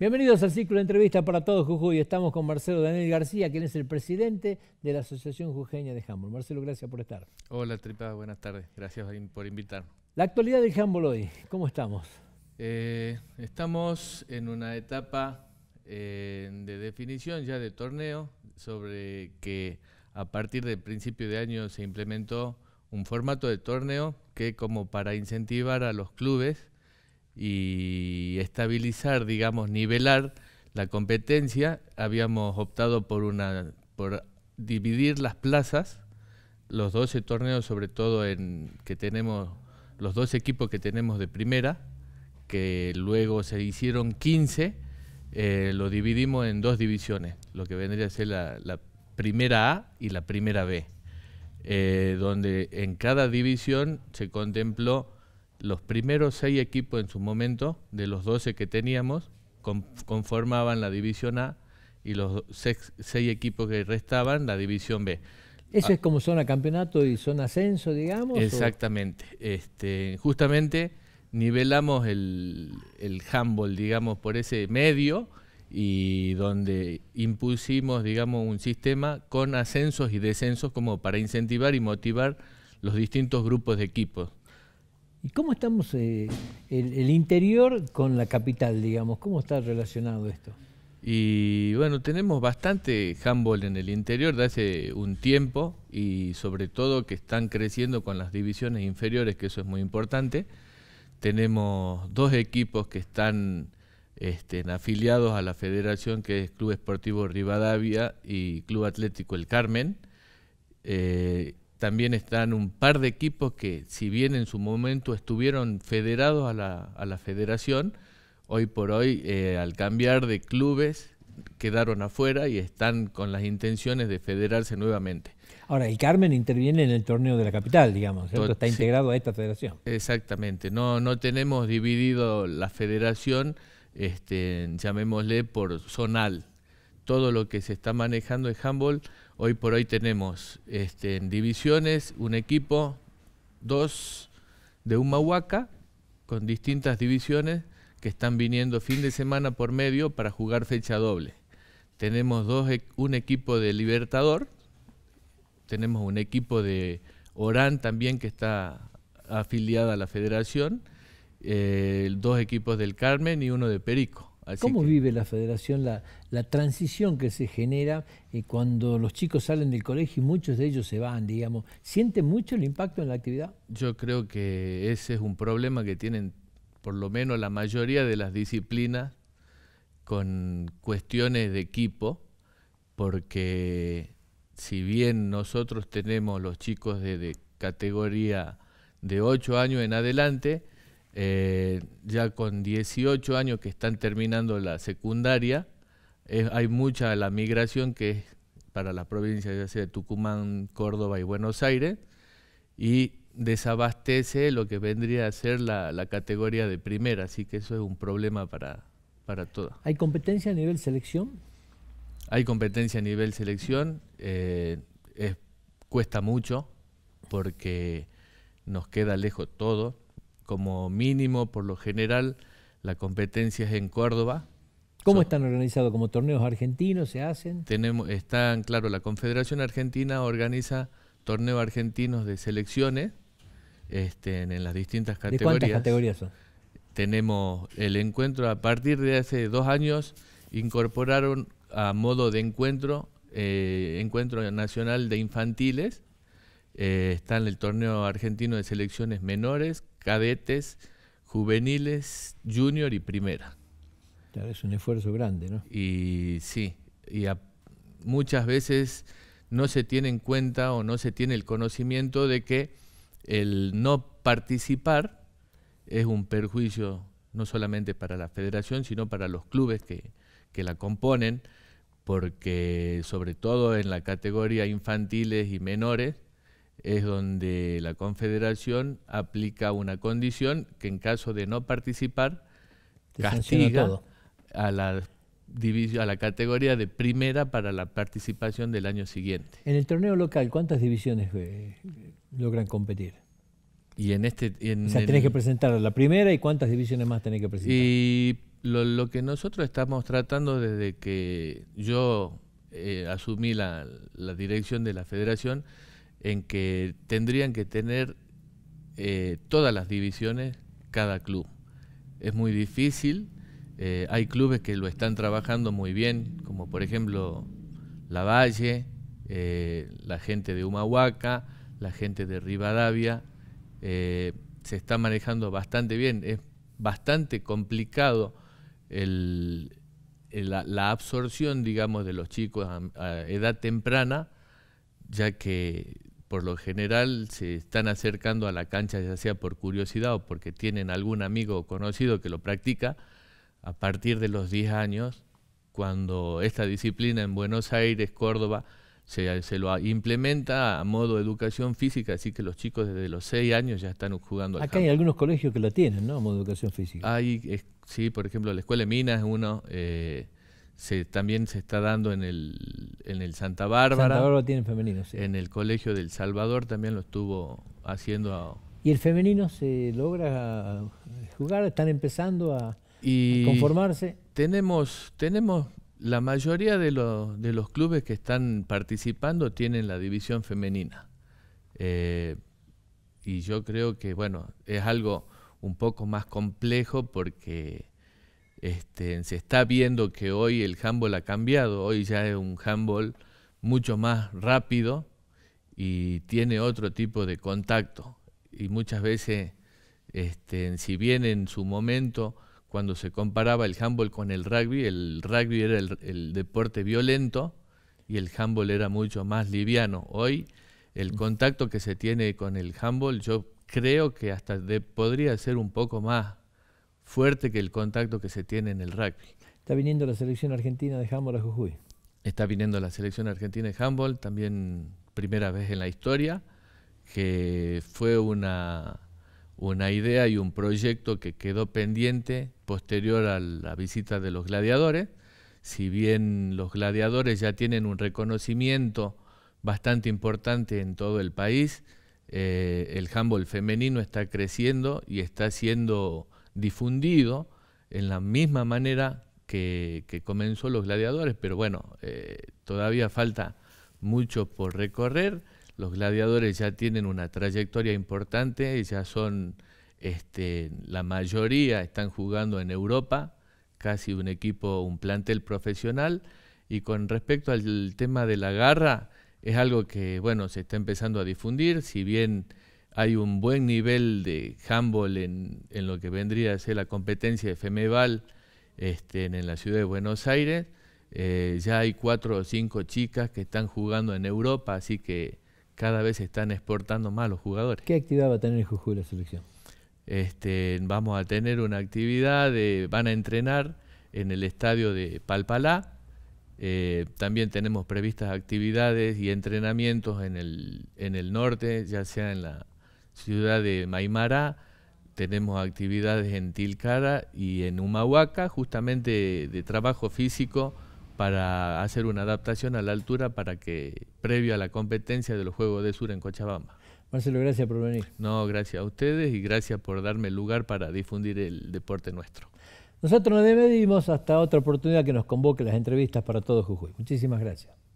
Bienvenidos al ciclo de entrevistas para todos Jujuy. Estamos con Marcelo Daniel García, quien es el presidente de la Asociación Jujeña de Jambol. Marcelo, gracias por estar. Hola, Tripa, buenas tardes. Gracias por invitarnos. La actualidad del Jambol hoy, ¿cómo estamos? Eh, estamos en una etapa eh, de definición ya de torneo sobre que a partir del principio de año se implementó un formato de torneo que como para incentivar a los clubes y estabilizar, digamos, nivelar la competencia, habíamos optado por, una, por dividir las plazas, los 12 torneos, sobre todo en que tenemos, los 12 equipos que tenemos de primera, que luego se hicieron 15, eh, lo dividimos en dos divisiones, lo que vendría a ser la, primera A y la primera B, eh, donde en cada división se contempló los primeros seis equipos en su momento, de los 12 que teníamos, conformaban la división A y los seis, equipos que restaban la división B. ¿Eso ah. es como son zona campeonato y son ascenso, digamos? Exactamente. Este, justamente nivelamos el, el handball, digamos, por ese medio y donde impusimos, digamos, un sistema con ascensos y descensos como para incentivar y motivar los distintos grupos de equipos. ¿Y cómo estamos eh, el, interior con la capital, digamos? ¿Cómo está relacionado esto? Y bueno, tenemos bastante handball en el interior desde hace un tiempo y sobre todo que están creciendo con las divisiones inferiores, que eso es muy importante. Tenemos dos equipos que están este, afiliados a la federación, que es Club Esportivo Rivadavia y Club Atlético El Carmen. Eh, también están un par de equipos que, si bien en su momento estuvieron federados a la, federación, hoy por hoy, eh, al cambiar de clubes, quedaron afuera y están con las intenciones de federarse nuevamente. Ahora, el Carmen interviene en el torneo de la capital, digamos, está integrado a esta federación. Exactamente, no, no tenemos dividido la federación, este, llamémosle por zonal. Todo lo que se está manejando en handball Hoy por hoy tenemos este, en divisiones un equipo, dos de Humahuaca, con distintas divisiones que están viniendo fin de semana por medio para jugar fecha doble. Tenemos dos, e, un equipo de Libertador, tenemos un equipo de Orán también que está afiliada a la federación, eh, dos equipos del Carmen y uno de Perico. ¿Cómo vive la federación la, transición que se genera eh, cuando los chicos salen del colegio y muchos de ellos se van, digamos? siente mucho el impacto en la actividad? Yo creo que ese es un problema que tienen por lo menos la mayoría de las disciplinas con cuestiones de equipo, porque si bien nosotros tenemos los chicos de, de categoría de 8 años en adelante, eh, ya con 18 años que están terminando la secundaria, hay mucha la migración que es para las provincias de Tucumán, Córdoba y Buenos Aires, y desabastece lo que vendría a ser la, categoría de primera, así que eso es un problema para, para todas. ¿Hay competencia a nivel selección? Hay competencia a nivel selección, eh, cuesta mucho porque nos queda lejos todo, como mínimo, por lo general, la competencia es en Córdoba. ¿Cómo están organizados? ¿Como torneos argentinos se hacen? Tenemos, están, claro, la Confederación Argentina organiza torneos argentinos de selecciones este, en, las distintas categorías. ¿De cuántas categorías son? Tenemos el encuentro, a partir de hace dos años, incorporaron a modo de encuentro, eh, encuentro nacional de infantiles, eh, está el torneo argentino de selecciones menores, cadetes, juveniles, junior y primera. es un esfuerzo grande, ¿no? Y sí, y muchas veces no se tiene en cuenta o no se tiene el conocimiento de que el no participar es un perjuicio no solamente para la federación, sino para los clubes que la componen, porque sobre todo en la categoría infantiles y menores, es donde la Confederación aplica una condición que en caso de no participar castiga a la a la categoría de primera para la participación del año siguiente. En el torneo local, ¿cuántas divisiones eh, logran competir? Y en este, o sea, tenés que presentar la primera y cuántas divisiones más tenés que presentar. Y lo, que nosotros estamos tratando desde que yo eh, asumí la dirección de la federación en que tendrían que tener eh, todas las divisiones cada club. Es muy difícil, eh, hay clubes que lo están trabajando muy bien, como por ejemplo La Valle, eh, la gente de Humahuaca, la gente de Rivadavia, se está manejando bastante bien, es bastante complicado el, la, absorción, digamos, de los chicos a, a edad temprana, ya que por lo general se están acercando a la cancha ya sea por curiosidad o porque tienen algún amigo o conocido que lo practica a partir de los 10 años, cuando esta disciplina en Buenos Aires, Córdoba, se, se, lo implementa a modo educación física, así que los chicos desde los 6 años ya están jugando al Acá hay algunos colegios que la tienen, ¿no? A modo educación física. Hay, eh, sí, por ejemplo, la Escuela de Minas es uno, eh, también se está dando en el, en el Santa Bárbara. Santa Bárbara tiene femenino, En el Colegio del Salvador también lo estuvo haciendo. ¿Y el femenino se logra eh, jugar? ¿Están empezando a, conformarse? Tenemos, tenemos la mayoría de, los clubes que están participando tienen la división femenina. Eh, y yo creo que, bueno, es algo un poco más complejo porque este, se está viendo que hoy el handball ha cambiado, hoy ya es un handball mucho más rápido y tiene otro tipo de contacto. Y muchas veces, este, si bien en su momento, cuando se comparaba el handball con el rugby, el rugby era el, deporte violento y el handball era mucho más liviano. Hoy el mm. contacto que se tiene con el handball, yo creo que hasta podría ser un poco más fuerte que el contacto que se tiene en el rugby. Está viniendo la selección argentina de handball a Jujuy. Está viniendo la selección argentina de handball, también primera vez en la historia, que fue una, una idea y un proyecto que quedó pendiente posterior a la visita de los gladiadores. Si bien los gladiadores ya tienen un reconocimiento bastante importante en todo el país, eh, el handball femenino está creciendo y está siendo difundido en la misma manera que, comenzó Los Gladiadores, pero bueno, eh, todavía falta mucho por recorrer. Los gladiadores ya tienen una trayectoria importante, ya son, este, la mayoría están jugando en Europa, casi un equipo, un plantel profesional. Y con respecto al tema de la garra, es algo que, bueno, se está empezando a difundir, si bien hay un buen nivel de handball en, en, lo que vendría a ser la competencia de FEMEVAL este, en, la ciudad de Buenos Aires. Eh, ya hay cuatro o cinco chicas que están jugando en Europa, así que cada vez están exportando más los jugadores. ¿Qué actividad va a tener el Jujuy la selección? Este, vamos a tener una actividad, van a entrenar en el estadio de Palpalá. Eh, también tenemos previstas actividades y entrenamientos en el, en el norte, ya sea en la ciudad de Maimara, tenemos actividades en Tilcara y en Humahuaca, justamente de trabajo físico para hacer una adaptación a la altura para que, previo a la competencia de los Juegos de Sur en Cochabamba. Marcelo, gracias por venir. No, gracias a ustedes y gracias por darme lugar para difundir el deporte nuestro. Nosotros nos despedimos hasta otra oportunidad que nos convoque las entrevistas para todos Jujuy. Muchísimas gracias.